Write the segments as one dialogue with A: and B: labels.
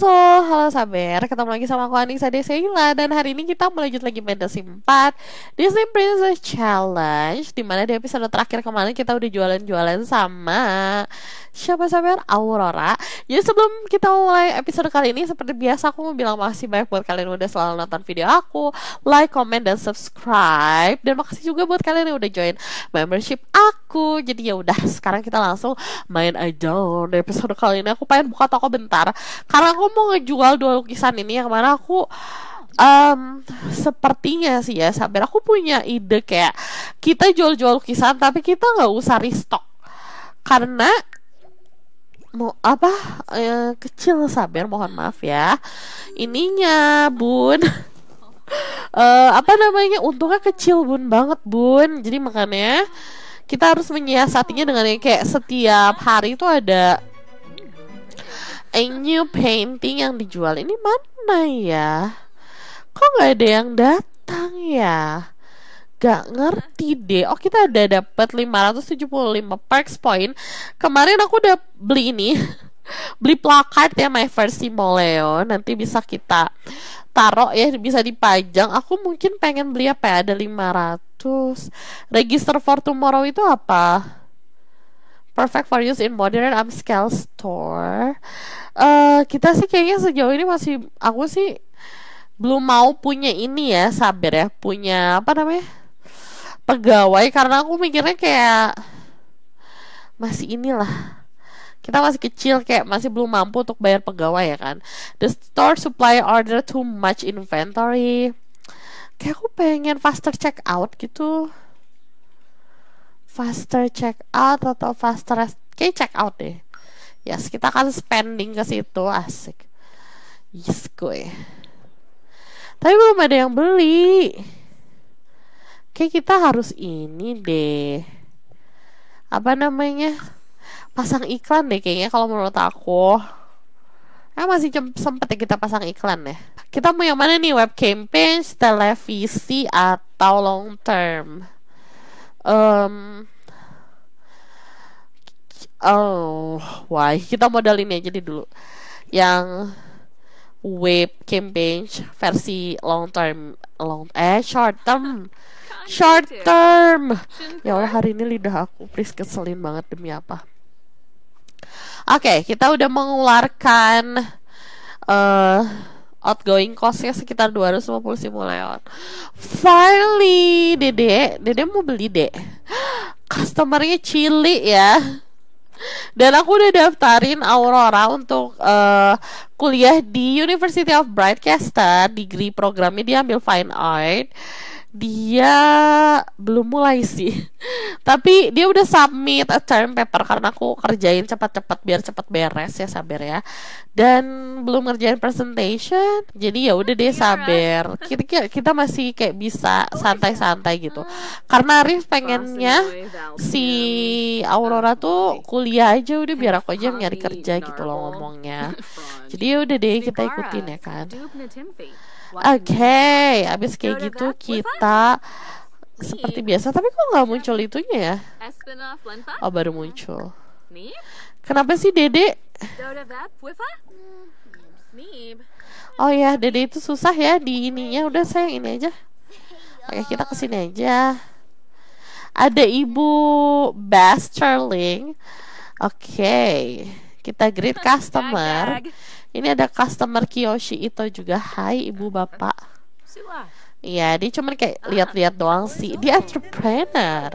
A: halo halo Saber, ketemu lagi sama aku Anissa Desaila Dan hari ini kita melanjut lagi main The 4 Disney Princess Challenge Dimana di episode terakhir kemarin kita udah jualan-jualan sama Siapa Saber? Aurora Jadi ya, sebelum kita mulai episode kali ini Seperti biasa aku mau bilang makasih banyak buat kalian yang udah selalu nonton video aku Like, comment, dan subscribe Dan makasih juga buat kalian yang udah join membership aku aku jadi ya udah sekarang kita langsung main aja di episode kali ini aku pengen buka toko bentar karena aku mau ngejual dua lukisan ini yang mana aku um, sepertinya sih ya sabar aku punya ide kayak kita jual-jual lukisan tapi kita nggak usah restock karena mau apa eh, kecil sabar mohon maaf ya ininya bun uh, apa namanya untungnya kecil bun banget bun jadi makanya kita harus menyiasatinya dengan yang kayak setiap hari itu ada a new painting yang dijual ini mana ya kok nggak ada yang datang ya gak ngerti deh oh kita udah dapat 575 perks point kemarin aku udah beli ini beli plakat ya my first Moleo nanti bisa kita ditaruh ya bisa dipajang aku mungkin pengen beli apa ya ada 500 register for tomorrow itu apa perfect for use in modern upscale store uh, kita sih kayaknya sejauh ini masih aku sih belum mau punya ini ya sabar ya punya apa namanya pegawai karena aku mikirnya kayak masih inilah kita masih kecil kayak masih belum mampu untuk bayar pegawai ya kan the store supply order too much inventory kayak aku pengen faster check out gitu faster check out atau faster kayak check out deh yes kita akan spending ke situ asik yes gue tapi belum ada yang beli kayak kita harus ini deh apa namanya pasang iklan deh kayaknya kalau menurut aku Ah masih sempet ya kita pasang iklan ya. Kita mau yang mana nih web campaign, televisi atau long term? Um, oh, why kita modalin aja deh dulu. Yang web campaign versi long term long eh short term short gitu ya? term ya Allah hari ini lidah aku please keselin banget demi apa Oke, okay, kita udah mengeluarkan uh, outgoing costnya sekitar 250 simulator. Finally, Dede, Dede mau beli deh. Customernya cili ya. Dan aku udah daftarin Aurora untuk uh, kuliah di University of Brightcaster, degree programnya diambil Fine Art dia belum mulai sih tapi dia udah submit a term paper karena aku kerjain cepat-cepat biar cepat beres ya sabar ya dan belum ngerjain presentation jadi ya udah deh iya. sabar kita kita masih kayak bisa santai-santai gitu karena Arif pengennya si iya. Aurora tuh kuliah aja udah biar aku aja nyari kerja gitu loh ngomongnya jadi ya udah deh kita ikutin ya kan Oke, abis kayak gitu kita seperti iya. biasa tapi kok nggak iya. muncul itunya ya oh baru muncul kenapa sih dede oh ya dede itu susah ya di ininya udah saya ini aja oke kita kesini aja ada ibu Sterling. oke kita greet customer ini ada customer Kiyoshi itu juga. Hai ibu bapak. Iya, dia cuma kayak lihat-lihat doang sih. Dia entrepreneur.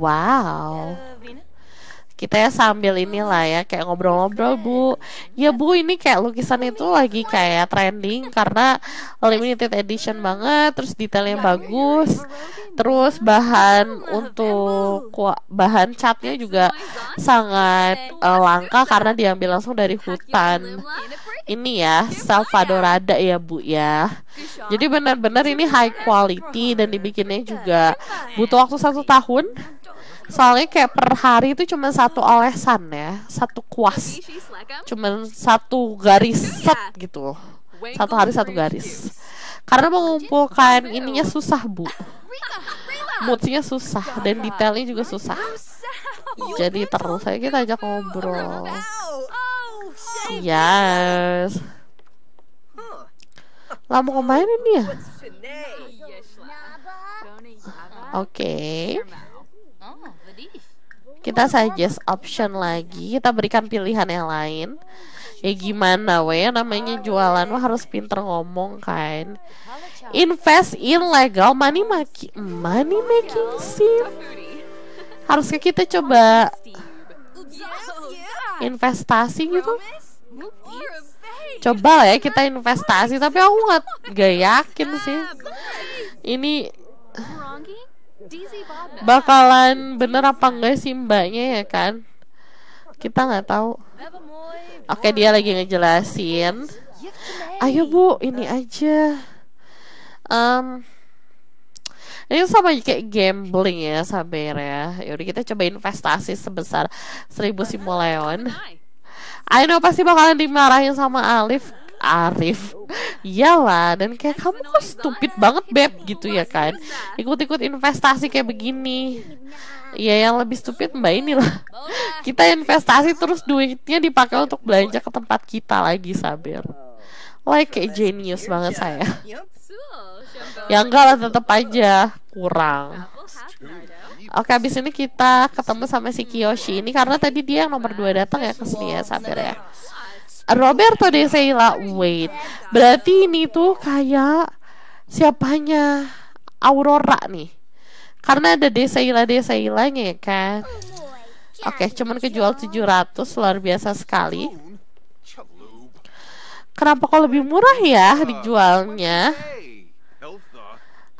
A: Wow kita ya sambil inilah ya kayak ngobrol-ngobrol bu ya bu ini kayak lukisan itu lagi kayak trending karena limited edition banget terus detailnya bagus terus bahan untuk bahan catnya juga sangat uh, langka karena diambil langsung dari hutan ini ya Salvadorada ya bu ya jadi benar-benar ini high quality dan dibikinnya juga butuh waktu satu tahun soalnya kayak per hari itu cuma satu olesan ya satu kuas cuma satu garis iya. set gitu satu hari satu garis karena mengumpulkan ininya susah bu ah, moodnya susah dan detailnya juga susah jadi terus saya kita ajak ngobrol oh, yes lah mau kemana ya nah, oke okay kita suggest option lagi kita berikan pilihan yang lain ya gimana we namanya jualan lo harus pinter ngomong kan invest in legal money making money making sih harusnya kita coba investasi gitu coba lah ya kita investasi tapi aku nggak gak yakin sih ini bakalan bener apa enggak sih mbaknya ya kan kita nggak tahu oke dia lagi ngejelasin ayo bu ini aja um, ini sama kayak gambling ya sabar ya yaudah kita coba investasi sebesar seribu simoleon I know pasti bakalan dimarahin sama Alif Arif iyalah dan kayak kamu kok stupid banget beb gitu ya kan ikut-ikut investasi kayak begini ya yang lebih stupid mbak inilah kita investasi terus duitnya dipakai untuk belanja ke tempat kita lagi sabir. like kayak genius banget saya ya enggak lah tetap aja kurang Oke, abis ini kita ketemu sama si Kiyoshi ini karena tadi dia yang nomor dua datang ya ke sini ya, sabar ya. Roberto de Seila wait berarti ini tuh kayak siapanya Aurora nih karena ada de Seila de Seilanya ya kan oke okay, cuman kejual 700 luar biasa sekali kenapa kok lebih murah ya dijualnya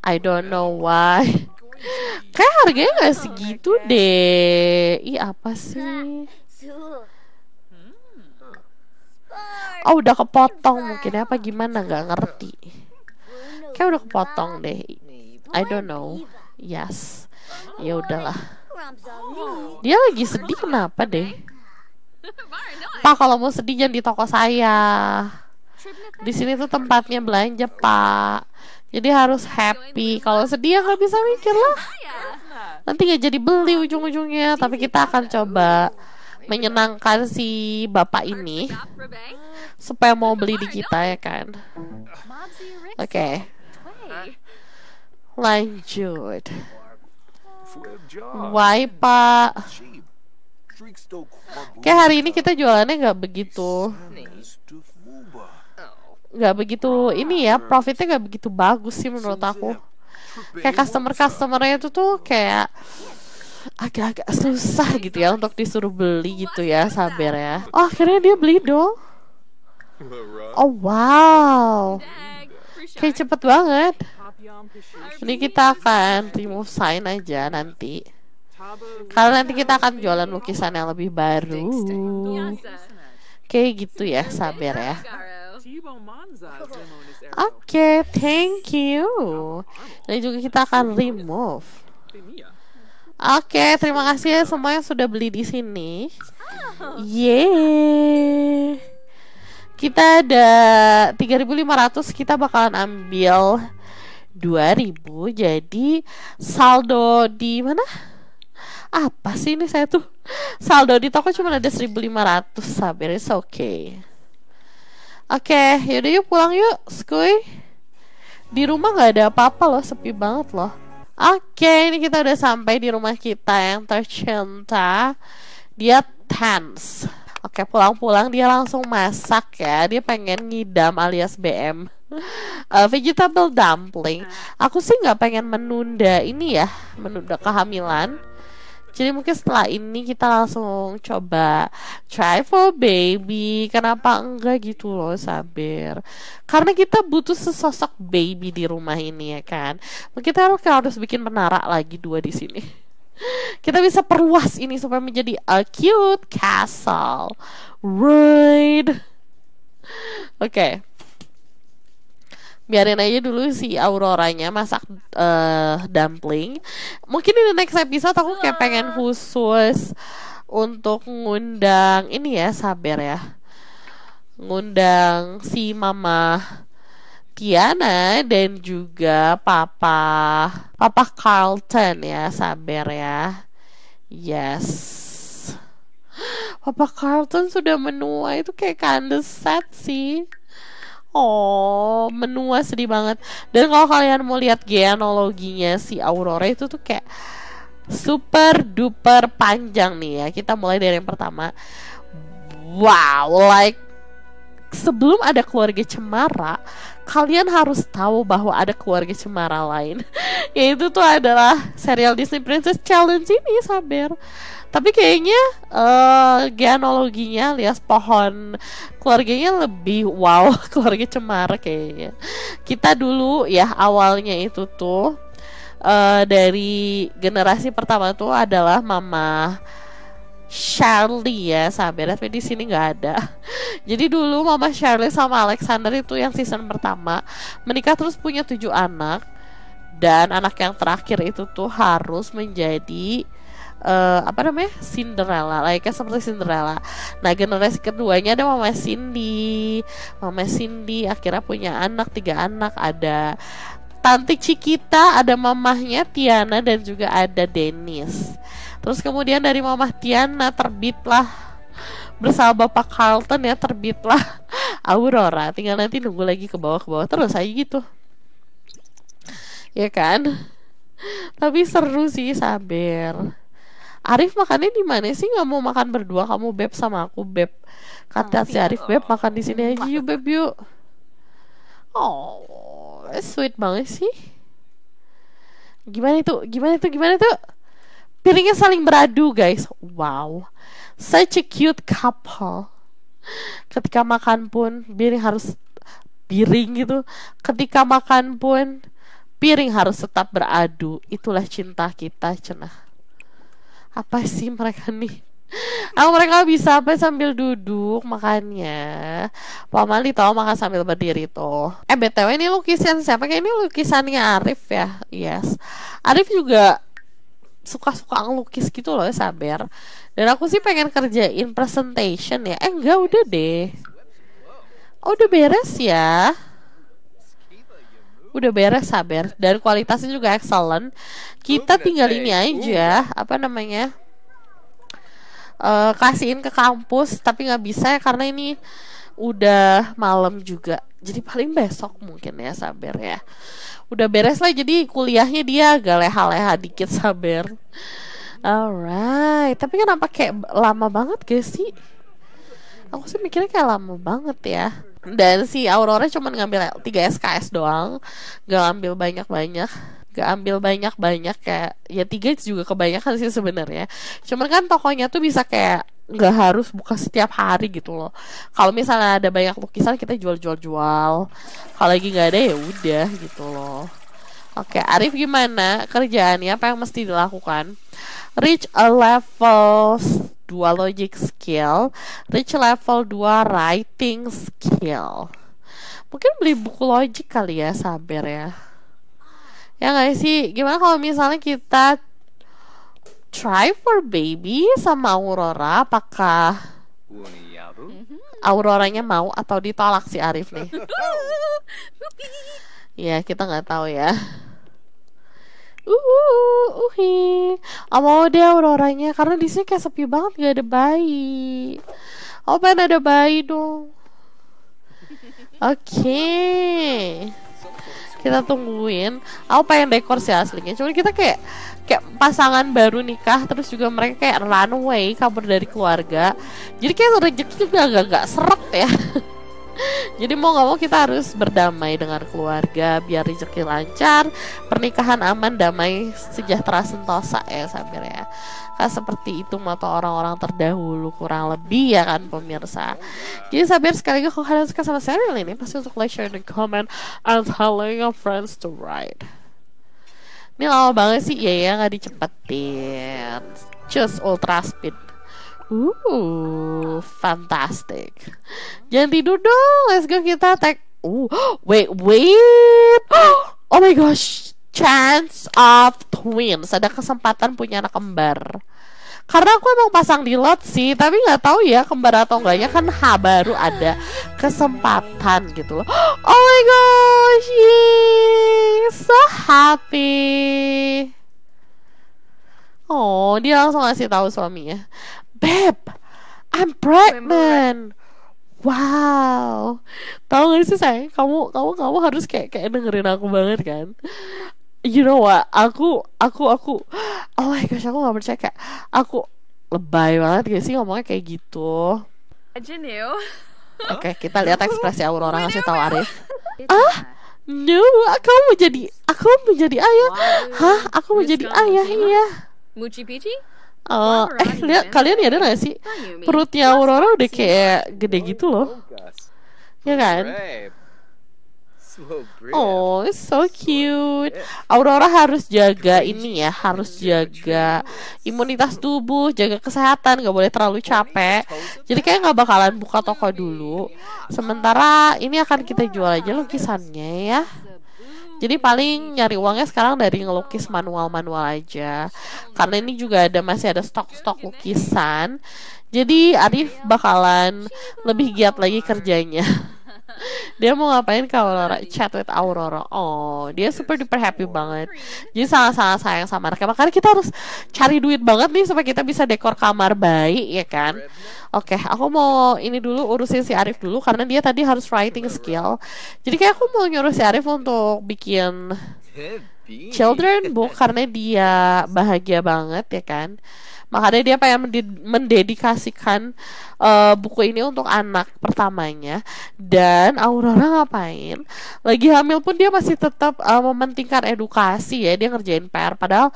A: I don't know why kayak harganya gak segitu deh ih apa sih oh udah kepotong iya, mungkin apa gimana nggak ngerti kayak udah kepotong deh I don't know yes ya udahlah dia lagi sedih kenapa deh pak kalau mau sedih jangan di toko saya di sini tuh tempatnya belanja pak jadi harus happy kalau sedih ya nggak bisa mikir lah nanti nggak jadi beli ujung-ujungnya tapi kita akan coba menyenangkan si bapak ini supaya mau beli di kita ya kan oke okay. lanjut why pak kayak hari ini kita jualannya nggak begitu nggak begitu ini ya profitnya nggak begitu bagus sih menurut aku kayak customer customernya itu tuh kayak agak-agak susah gitu ya untuk disuruh beli gitu ya sabar ya oh akhirnya dia beli dong Oh, oh wow Kayak cepet banget Ini kita akan remove sign aja nanti Karena nanti kita akan jualan lukisan yang lebih baru Kayak gitu ya sabar ya Oke okay, thank you Dan juga kita akan remove Oke, okay, terima kasih ya semua yang sudah beli di sini. Ah. Yeay kita ada 3500 kita bakalan ambil 2000 jadi saldo di mana apa sih ini saya tuh saldo di toko cuma ada 1500 sabar is oke okay. oke okay, yaudah yuk pulang yuk skuy di rumah nggak ada apa-apa loh sepi banget loh Oke, okay, ini kita udah sampai di rumah kita yang tercinta. Dia tense. Oke, pulang-pulang dia langsung masak ya. Dia pengen ngidam alias BM. Uh, eh, vegetable dumpling. Nah. Aku sih nggak pengen menunda ini ya, menunda kehamilan. Jadi mungkin setelah ini kita langsung coba try for baby. Kenapa enggak gitu loh, Sabir? Karena kita butuh sesosok baby di rumah ini ya kan. Mungkin kita harus bikin menara lagi dua di sini. Kita bisa perluas ini supaya menjadi a cute castle. Right. Oke. Okay. Biarin aja dulu si Auroranya masak uh, dumpling. Mungkin di next episode aku kayak pengen iya. khusus untuk ngundang ini ya, sabar ya. Ngundang si mama Tiana dan juga Papa Papa Carlton ya sabar ya yes Papa Carlton sudah menua itu kayak kandes set sih Oh, menua sedih banget. Dan kalau kalian mau lihat genealoginya si Aurora itu tuh kayak super duper panjang nih ya. Kita mulai dari yang pertama. Wow, like sebelum ada keluarga cemara, kalian harus tahu bahwa ada keluarga cemara lain. Yaitu tuh adalah serial Disney Princess Challenge ini, sabar. Tapi kayaknya uh, eh, genologinya alias pohon keluarganya lebih wow, keluarga cemara kayaknya. Kita dulu ya awalnya itu tuh uh, dari generasi pertama tuh adalah mama Shirley ya sabar tapi di sini nggak ada jadi dulu mama Shirley sama Alexander itu yang season pertama menikah terus punya tujuh anak dan anak yang terakhir itu tuh harus menjadi uh, apa namanya Cinderella layaknya seperti Cinderella nah generasi keduanya ada mama Cindy mama Cindy akhirnya punya anak tiga anak ada tante Cikita ada mamahnya Tiana dan juga ada Dennis Terus kemudian dari Mama Tiana terbitlah bersama Bapak Carlton ya terbitlah Aurora. Tinggal nanti nunggu lagi ke bawah ke bawah terus aja gitu. Ya kan? Tapi seru sih sabar. Arif makannya di mana sih? Gak mau makan berdua kamu beb sama aku beb. Kata si Arif ya. beb makan di sini aja yuk beb yuk. Oh, sweet banget sih. Gimana itu? Gimana itu? Gimana itu? Piringnya saling beradu, guys. Wow. Such a cute couple. Ketika makan pun piring harus piring gitu. Ketika makan pun piring harus tetap beradu. Itulah cinta kita, cenah. Apa sih mereka nih? Aku mereka bisa apa sambil duduk makannya. Pamali tahu makan sambil berdiri tuh. Eh btw ini lukisan siapa? Kayak ini lukisannya Arif ya. Yes. Arif juga suka-suka ngelukis gitu loh sabar dan aku sih pengen kerjain presentation ya eh enggak udah deh oh, udah beres ya udah beres sabar dan kualitasnya juga excellent kita tinggal eh, ini aja apa namanya uh, kasihin ke kampus tapi nggak bisa ya karena ini udah malam juga jadi paling besok mungkin ya sabar ya udah beres lah jadi kuliahnya dia agak leha-leha dikit sabar alright tapi kenapa kayak lama banget gak sih aku sih mikirnya kayak lama banget ya dan si Aurora cuma ngambil 3 SKS doang gak ambil banyak-banyak gak ambil banyak-banyak kayak ya tiga juga kebanyakan sih sebenarnya cuman kan tokonya tuh bisa kayak nggak harus buka setiap hari gitu loh kalau misalnya ada banyak lukisan kita jual jual jual kalau lagi nggak ada ya udah gitu loh oke Arif gimana kerjaannya apa yang mesti dilakukan reach a level 2 logic skill reach level 2 writing skill mungkin beli buku logic kali ya sabar ya ya nggak sih gimana kalau misalnya kita try for baby sama Aurora apakah mhm. Auroranya mau atau ditolak si Arif nih ya kita nggak tahu ya uhuh, uhi oh, mau deh Auroranya karena di sini kayak sepi banget gak ada bayi oh pengen ada bayi dong oke okay kita tungguin aku pengen dekor sih aslinya cuman kita kayak kayak pasangan baru nikah terus juga mereka kayak runway kabur dari keluarga jadi kayak rezeki juga agak-agak seret ya Jadi mau gak mau kita harus berdamai dengan keluarga biar rezeki lancar, pernikahan aman, damai, sejahtera, sentosa ya sabir ya. Kan seperti itu mata orang-orang terdahulu kurang lebih ya kan pemirsa. Jadi sabir sekali lagi kalau kalian suka sama serial ini pasti untuk like, share, dan comment and telling your friends to ride. Ini lama banget sih ya ya nggak dicepetin. Just ultra speed. Ooh, fantastic. Jangan tidur dong. Let's go kita tag. Uh, wait, wait. Oh my gosh. Chance of twins. Ada kesempatan punya anak kembar. Karena aku emang pasang di lot sih, tapi nggak tahu ya kembar atau enggaknya kan ha baru ada kesempatan gitu loh. Oh my gosh, yay, so happy. Oh, dia langsung ngasih tahu suaminya. Beb, I'm pregnant wow tau gak sih saya kamu kamu kamu harus kayak kayak dengerin aku banget kan you know what aku aku aku oh my gosh aku gak percaya kayak aku lebay banget gak sih ngomongnya kayak gitu aja oke kita lihat ekspresi Aurora ngasih tahu Arif ah kan. no aku mau jadi aku mau jadi ayah hah aku mau jadi ayah iya Muji piji. Oh, eh lihat ya. kalian ya ada nggak sih perutnya Aurora udah kayak gede gitu loh ya kan Oh, it's so cute. Aurora harus jaga ini ya, harus jaga imunitas tubuh, jaga kesehatan, nggak boleh terlalu capek. Jadi kayak nggak bakalan buka toko dulu. Sementara ini akan kita jual aja lukisannya ya. Jadi paling nyari uangnya sekarang dari ngelukis manual-manual aja. Karena ini juga ada masih ada stok-stok lukisan. Jadi Arif bakalan lebih giat lagi kerjanya. dia mau ngapain ke Aurora chat with Aurora oh dia super duper happy oh, banget jadi sangat-sangat sayang sama anaknya makanya kita harus cari duit banget nih supaya kita bisa dekor kamar baik ya kan oke okay, aku mau ini dulu urusin si Arif dulu karena dia tadi harus writing skill jadi kayak aku mau nyuruh si Arif untuk bikin children book karena dia bahagia banget ya kan makanya dia pengen mendedikasikan uh, buku ini untuk anak pertamanya dan Aurora ngapain lagi hamil pun dia masih tetap uh, mementingkan edukasi ya dia ngerjain PR padahal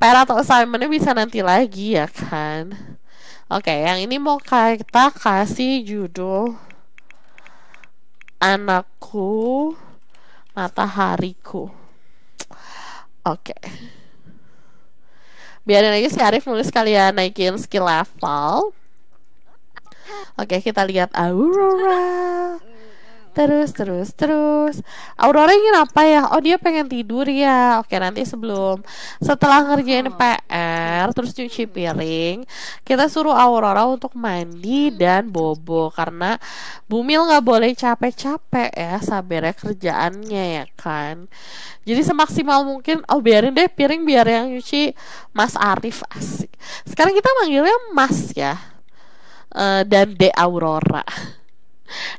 A: PR atau assignmentnya bisa nanti lagi ya kan Oke, okay, yang ini mau kita kasih judul Anakku Matahariku. Oke. Okay biarin aja si Arif nulis kalian naikin skill level oke okay, kita lihat Aurora terus terus terus Aurora ingin apa ya oh dia pengen tidur ya oke nanti sebelum setelah ngerjain hmm. PR terus cuci piring kita suruh Aurora untuk mandi dan bobo karena Bumil nggak boleh capek-capek ya sabarnya kerjaannya ya kan jadi semaksimal mungkin oh biarin deh piring biar yang cuci Mas Arif asik sekarang kita manggilnya Mas ya uh, dan De Aurora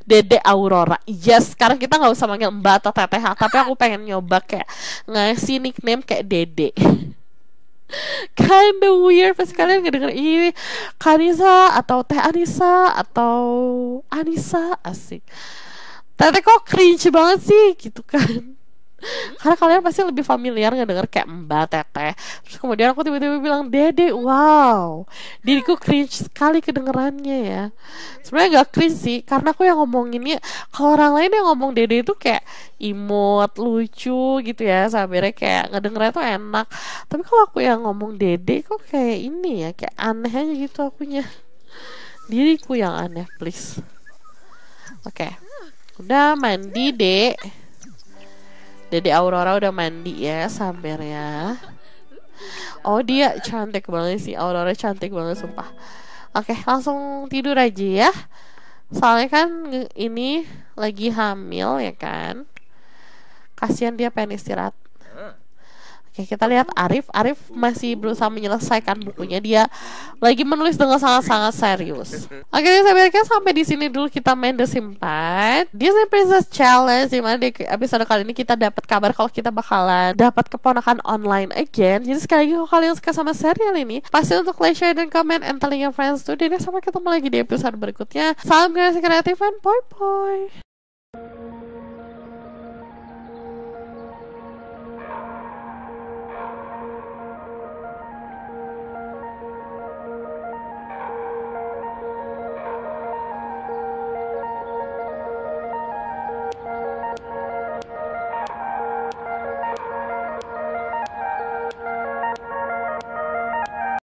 A: Dede Aurora. Yes, sekarang kita nggak usah manggil Mbak atau Teteh, tapi aku pengen nyoba kayak ngasih nickname kayak Dede. kind of weird pasti kalian ngedenger ini Kanisa atau Teh Anisa atau Anisa asik. Teteh kok cringe banget sih gitu kan karena kalian pasti lebih familiar ngedenger kayak mbak teteh terus kemudian aku tiba-tiba bilang dede wow diriku cringe sekali kedengerannya ya sebenarnya nggak cringe sih karena aku yang ngomonginnya kalau orang lain yang ngomong dede itu kayak imut lucu gitu ya sampai kayak ngedengernya tuh enak tapi kalau aku yang ngomong dede kok kayak ini ya kayak aneh aja gitu akunya diriku yang aneh please oke okay. udah mandi dek Dede Aurora udah mandi ya Samir ya Oh dia cantik banget sih Aurora cantik banget sumpah Oke langsung tidur aja ya Soalnya kan ini lagi hamil ya kan Kasian dia pengen istirahat Oke, kita lihat Arif. Arif masih berusaha menyelesaikan bukunya. Dia lagi menulis dengan sangat-sangat serius. Oke, saya berikan sampai di sini dulu kita main The Simpat. Disney Princess Challenge di mana di episode kali ini kita dapat kabar kalau kita bakalan dapat keponakan online again. Jadi sekali lagi kalau kalian suka sama serial ini, pasti untuk like, share, dan comment and telling your friends tuh. Dan Sampai ketemu lagi di episode berikutnya. Salam kreasi kreatif and bye-bye.